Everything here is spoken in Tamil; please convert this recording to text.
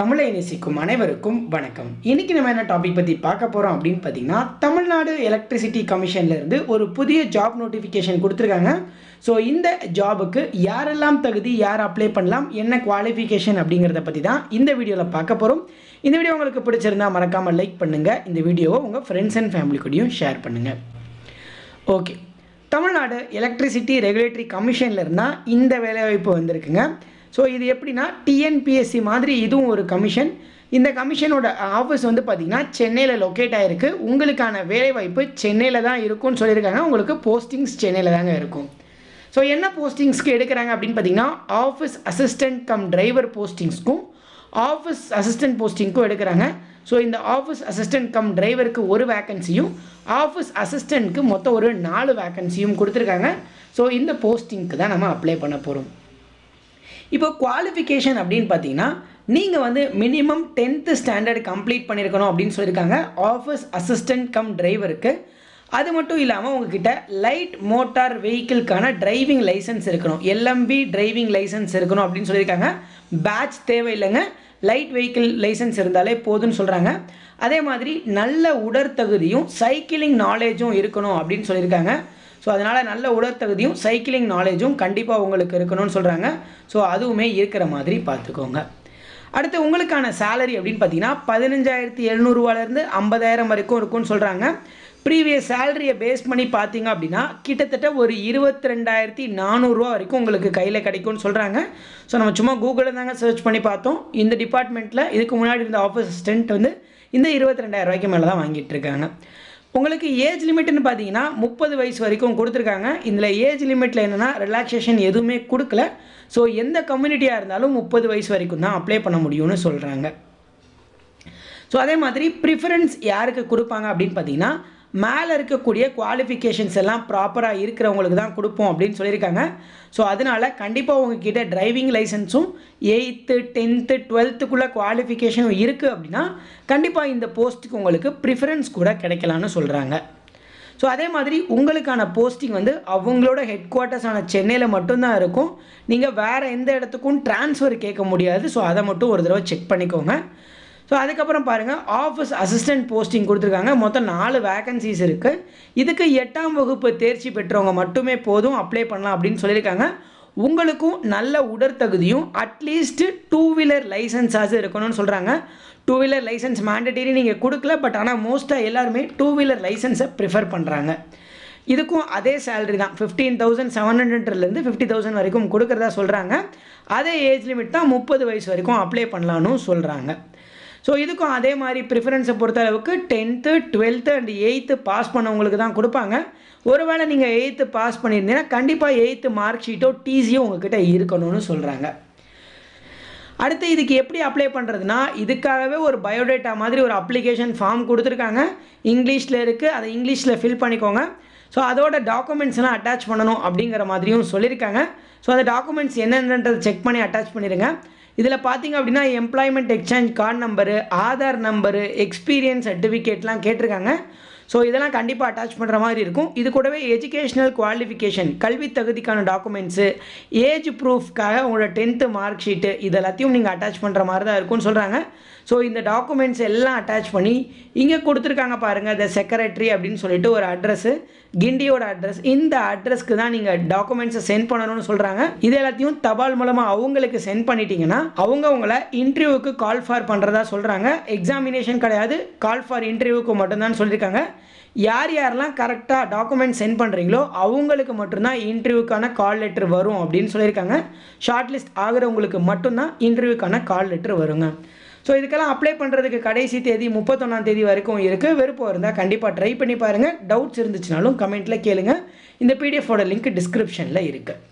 தமிழை நேசிக்கும் அனைவருக்கும் வணக்கம் இன்றைக்கி நம்ம என்ன டாபிக் பற்றி பார்க்க போகிறோம் அப்படின்னு பார்த்தீங்கன்னா தமிழ்நாடு எலக்ட்ரிசிட்டி கமிஷன்லேருந்து ஒரு புதிய ஜாப் நோட்டிஃபிகேஷன் கொடுத்துருக்காங்க ஸோ இந்த ஜாபுக்கு யாரெல்லாம் தகுதி யார் அப்ளை பண்ணலாம் என்ன குவாலிஃபிகேஷன் அப்படிங்கிறத பற்றி தான் இந்த வீடியோவில் பார்க்க போகிறோம் இந்த வீடியோ உங்களுக்கு பிடிச்சிருந்தா மறக்காமல் லைக் பண்ணுங்கள் இந்த வீடியோவை உங்கள் ஃப்ரெண்ட்ஸ் அண்ட் ஃபேமிலி கூடயும் ஷேர் பண்ணுங்கள் ஓகே தமிழ்நாடு எலக்ட்ரிசிட்டி ரெகுலேட்டரி கமிஷன்லேருந்தால் இந்த வேலைவாய்ப்பு வந்திருக்குங்க ஸோ இது எப்படின்னா டிஎன்பிஎஸ்சி மாதிரி இதுவும் ஒரு கமிஷன் இந்த கமிஷனோட ஆஃபீஸ் வந்து பார்த்திங்கன்னா சென்னையில் லொக்கேட் ஆகிருக்கு உங்களுக்கான வேலைவாய்ப்பு சென்னையில் தான் இருக்கும்னு சொல்லியிருக்காங்க உங்களுக்கு போஸ்டிங்ஸ் சென்னையில் தாங்க இருக்கும் ஸோ என்ன போஸ்டிங்ஸ்க்கு எடுக்கிறாங்க அப்படின்னு பார்த்தீங்கன்னா ஆஃபீஸ் அசிஸ்டண்ட் கம் டிரைவர் போஸ்டிங்ஸ்க்கும் ஆஃபீஸ் அசிஸ்டன்ட் போஸ்டிங்க்கும் எடுக்கிறாங்க ஸோ இந்த ஆஃபீஸ் அசிஸ்டன்ட் கம் டிரைவருக்கு ஒரு வேக்கன்சியும் ஆஃபீஸ் அசிஸ்டண்ட்டுக்கு மொத்தம் ஒரு நாலு வேக்கன்சியும் கொடுத்துருக்காங்க ஸோ இந்த போஸ்டிங்க்கு தான் நம்ம அப்ளை பண்ண போகிறோம் இப்போ குவாலிஃபிகேஷன் அப்படின்னு பார்த்தீங்கன்னா நீங்கள் வந்து மினிமம் டென்த்து ஸ்டாண்டர்ட் கம்ப்ளீட் பண்ணியிருக்கணும் அப்படின்னு சொல்லியிருக்காங்க ஆஃபீஸ் அசிஸ்டன்ட் கம் டிரைவருக்கு அது மட்டும் இல்லாமல் உங்ககிட்ட லைட் மோட்டார் வெஹிக்கிள்க்கான டிரைவிங் லைசன்ஸ் இருக்கணும் எல்எம்பி டிரைவிங் லைசன்ஸ் இருக்கணும் அப்படின்னு சொல்லியிருக்காங்க பேட்ச் தேவையில்லைங்க லைட் வெஹிக்கிள் லைசன்ஸ் இருந்தாலே போதும்னு சொல்கிறாங்க அதே மாதிரி நல்ல உடற்தகுதியும் சைக்கிளிங் நாலேஜும் இருக்கணும் அப்படின்னு சொல்லியிருக்காங்க ஸோ அதனால் நல்ல உடற்தகுதியும் சைக்கிளிங் நாலேஜும் கண்டிப்பாக உங்களுக்கு இருக்கணும்னு சொல்கிறாங்க ஸோ அதுவுமே இருக்கிற மாதிரி பார்த்துக்கோங்க அடுத்து உங்களுக்கான சேலரி அப்படின்னு பார்த்தீங்கன்னா பதினஞ்சாயிரத்தி எழுநூறுவாலேருந்து ஐம்பதாயிரம் வரைக்கும் இருக்கும்னு சொல்கிறாங்க ப்ரீவியஸ் சேலரியை பேஸ் பண்ணி பார்த்தீங்க அப்படின்னா கிட்டத்தட்ட ஒரு இருபத்தி ரெண்டாயிரத்தி நானூறுரூவா வரைக்கும் உங்களுக்கு கையில் கிடைக்கும்னு சொல்கிறாங்க ஸோ நம்ம சும்மா கூகுளில் தாங்க சர்ச் பண்ணி பார்த்தோம் இந்த டிபார்ட்மெண்ட்டில் இதுக்கு முன்னாடி இருந்த ஆஃபீஸ் அசிஸ்டண்ட் வந்து இந்த இருபத்தி ரெண்டாயிரம் ரூபாய்க்கு மேலே தான் வாங்கிட்டு இருக்காங்க உங்களுக்கு ஏஜ் லிமிட்னு பார்த்தீங்கன்னா முப்பது வயசு வரைக்கும் கொடுத்துருக்காங்க இதில் ஏஜ் லிமிட்டில் என்னென்னா ரிலாக்ஸேஷன் எதுவுமே கொடுக்கல ஸோ எந்த கம்யூனிட்டியாக இருந்தாலும் முப்பது வயசு வரைக்கும் தான் அப்ளை பண்ண முடியும்னு சொல்கிறாங்க ஸோ அதே மாதிரி ப்ரிஃபரன்ஸ் யாருக்கு கொடுப்பாங்க அப்படின்னு பார்த்தீங்கன்னா மேலே இருக்கக்கூடிய குவாலிஃபிகேஷன்ஸ் எல்லாம் ப்ராப்பராக இருக்கிறவங்களுக்கு தான் கொடுப்போம் அப்படின்னு சொல்லியிருக்காங்க ஸோ அதனால் கண்டிப்பாக உங்ககிட்ட டிரைவிங் லைசன்ஸும் எயித்து டென்த்து டுவெல்த்துக்குள்ளே குவாலிஃபிகேஷனும் இருக்குது அப்படின்னா கண்டிப்பாக இந்த போஸ்ட்டுக்கு உங்களுக்கு ப்ரிஃபரன்ஸ் கூட கிடைக்கலான்னு சொல்கிறாங்க ஸோ அதே மாதிரி உங்களுக்கான போஸ்டிங் வந்து அவங்களோட ஹெட் குவார்ட்டர்ஸான சென்னையில் மட்டும்தான் இருக்கும் நீங்கள் வேறு எந்த இடத்துக்கும் டிரான்ஸ்ஃபர் கேட்க முடியாது ஸோ அதை மட்டும் ஒரு தடவை செக் பண்ணிக்கோங்க ஸோ அதுக்கப்புறம் பாருங்கள் ஆஃபீஸ் அசிஸ்டன்ட் போஸ்டிங் கொடுத்துருக்காங்க மொத்தம் நாலு வேகன்சிஸ் இருக்குது இதுக்கு எட்டாம் வகுப்பு தேர்ச்சி பெற்றவங்க மட்டுமே போதும் அப்ளை பண்ணலாம் அப்படின்னு சொல்லியிருக்காங்க உங்களுக்கும் நல்ல உடற்தகுதியும் அட்லீஸ்ட்டு டூ வீலர் லைசன்ஸாக இருக்கணும்னு சொல்கிறாங்க டூ வீலர் லைசன்ஸ் மேண்டட்டரி நீங்கள் கொடுக்கல பட் ஆனால் மோஸ்ட்டாக எல்லாருமே டூ வீலர் லைசன்ஸை ப்ரிஃபர் பண்ணுறாங்க இதுக்கும் அதே சேலரி தான் ஃபிஃப்டீன் தௌசண்ட் செவன் ஹண்ட்ரட்லேருந்து ஃபிஃப்டி தௌசண்ட் வரைக்கும் கொடுக்குறதா சொல்கிறாங்க அதே ஏஜ் லிமிட் தான் முப்பது வயசு வரைக்கும் அப்ளை பண்ணலான்னு சொல்கிறாங்க ஸோ இதுக்கும் அதே மாதிரி ப்ரிஃபரன்ஸை பொறுத்தளவுக்கு tenth twelfth and eighth pass பண்ணவங்களுக்கு தான் கொடுப்பாங்க ஒருவேளை நீங்கள் எயித்து பாஸ் பண்ணியிருந்தீங்கன்னா கண்டிப்பாக எயித்து மார்க் ஷீட்டோ டிசியோ உங்ககிட்ட இருக்கணும்னு சொல்கிறாங்க அடுத்து இதுக்கு எப்படி அப்ளை பண்ணுறதுனா இதுக்காகவே ஒரு பயோடேட்டா மாதிரி ஒரு அப்ளிகேஷன் ஃபார்ம் கொடுத்துருக்காங்க இங்கிலீஷில் இருக்குது அதை இங்கிலீஷில் ஃபில் பண்ணிக்கோங்க ஸோ அதோட டாக்குமெண்ட்ஸ்லாம் அட்டாச் பண்ணணும் அப்படிங்கிற மாதிரியும் சொல்லியிருக்காங்க ஸோ அந்த டாக்குமெண்ட்ஸ் என்னென்னன்றதை செக் பண்ணி அட்டாச் பண்ணிடுங்க இதில் பார்த்தீங்க அப்படின்னா employment exchange card number Aadhaar number experience சர்டிஃபிகேட்லாம் கேட்டிருக்காங்க ஸோ இதெல்லாம் கண்டிப்பாக அட்டாச் பண்ணுற மாதிரி இருக்கும் இது கூடவே எஜுகேஷ்னல் குவாலிஃபிகேஷன் கல்வி தகுதிக்கான டாக்குமெண்ட்ஸு ஏஜ் ப்ரூஃப்காக உங்களோட டென்த்து மார்க் ஷீட்டு இது எல்லாத்தையும் நீங்கள் அட்டாச் பண்ணுற மாதிரி தான் இருக்கும்னு சொல்கிறாங்க ஸோ இந்த டாக்குமெண்ட்ஸ் எல்லாம் அட்டாச் பண்ணி இங்கே கொடுத்துருக்காங்க பாருங்கள் த செக்ரட்டரி அப்படின்னு சொல்லிட்டு ஒரு அட்ரஸ்ஸு கிண்டியோட அட்ரஸ் இந்த அட்ரஸ்க்கு தான் நீங்கள் டாக்குமெண்ட்ஸை சென்ட் பண்ணணும்னு சொல்கிறாங்க இது எல்லாத்தையும் தபால் மூலமாக அவங்களுக்கு சென்ட் பண்ணிட்டீங்கன்னா அவங்க உங்களை இன்டர்வியூக்கு கால் ஃபார் பண்ணுறதா சொல்கிறாங்க எக்ஸாமினேஷன் கிடையாது கால் ஃபார் இன்டர்வியூக்கு மட்டும்தான் சொல்லியிருக்காங்க யார் யாரெல்லாம் கரெக்டாக டாக்குமெண்ட் சென்ட் பண்ணுறீங்களோ அவங்களுக்கு மட்டும்தான் இன்டர்வியூக்கான கால் லெட்டர் வரும் அப்படின்னு சொல்லியிருக்காங்க ஷார்ட் லிஸ்ட் ஆகிறவங்களுக்கு மட்டும்தான் இன்டர்வியூக்கான கால் லெட்டர் வருங்க ஸோ இதுக்கெல்லாம் அப்ளை பண்ணுறதுக்கு கடைசி தேதி முப்பத்தொன்னாம் தேதி வரைக்கும் இருக்குது விருப்பம் இருந்தால் கண்டிப்பாக ட்ரை பண்ணி பாருங்கள் டவுட்ஸ் இருந்துச்சுனாலும் கமெண்ட்டில் கேளுங்கள் இந்த பிடிஎஃபோட லிங்க் டிஸ்கிரிப்ஷனில் இருக்குது